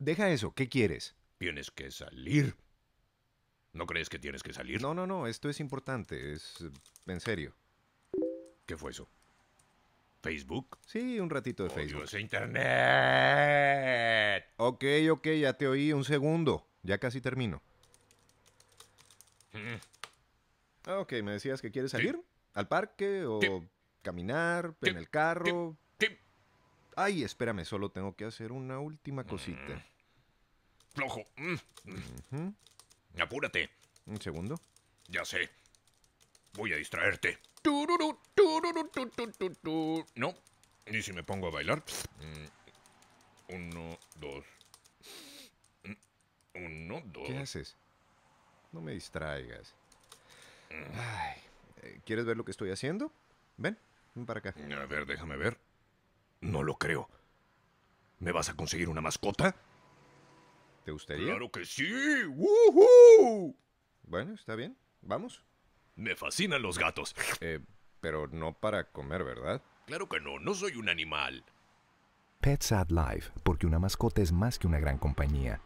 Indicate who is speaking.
Speaker 1: Deja eso, ¿qué quieres? Tienes que salir. ¿No crees que tienes que salir? No, no, no, esto es importante, es eh, en serio. ¿Qué fue eso? ¿Facebook? Sí, un ratito de Facebook. Internet! Ok, ok, ya te oí, un segundo. Ya casi termino. Mm. Ok, me decías que quieres salir al parque o caminar en el carro. Ay, espérame, solo tengo que hacer una última cosita. Mm. Flojo. Mm. Apúrate. Un segundo. Ya sé. Voy a distraerte. no. ni si me pongo a bailar? Mm. Uno, dos. Uno, dos. ¿Qué haces? No me distraigas. Eh, ¿Quieres ver lo que estoy haciendo? Ven, ven para acá. A ver, déjame ver. No lo creo. ¿Me vas a conseguir una mascota? ¿Te gustaría? Claro que sí. ¡Woohoo! Bueno, está bien. Vamos. Me fascinan los gatos. Eh, pero no para comer, ¿verdad? Claro que no, no soy un animal. Pets at Life, porque una mascota es más que una gran compañía.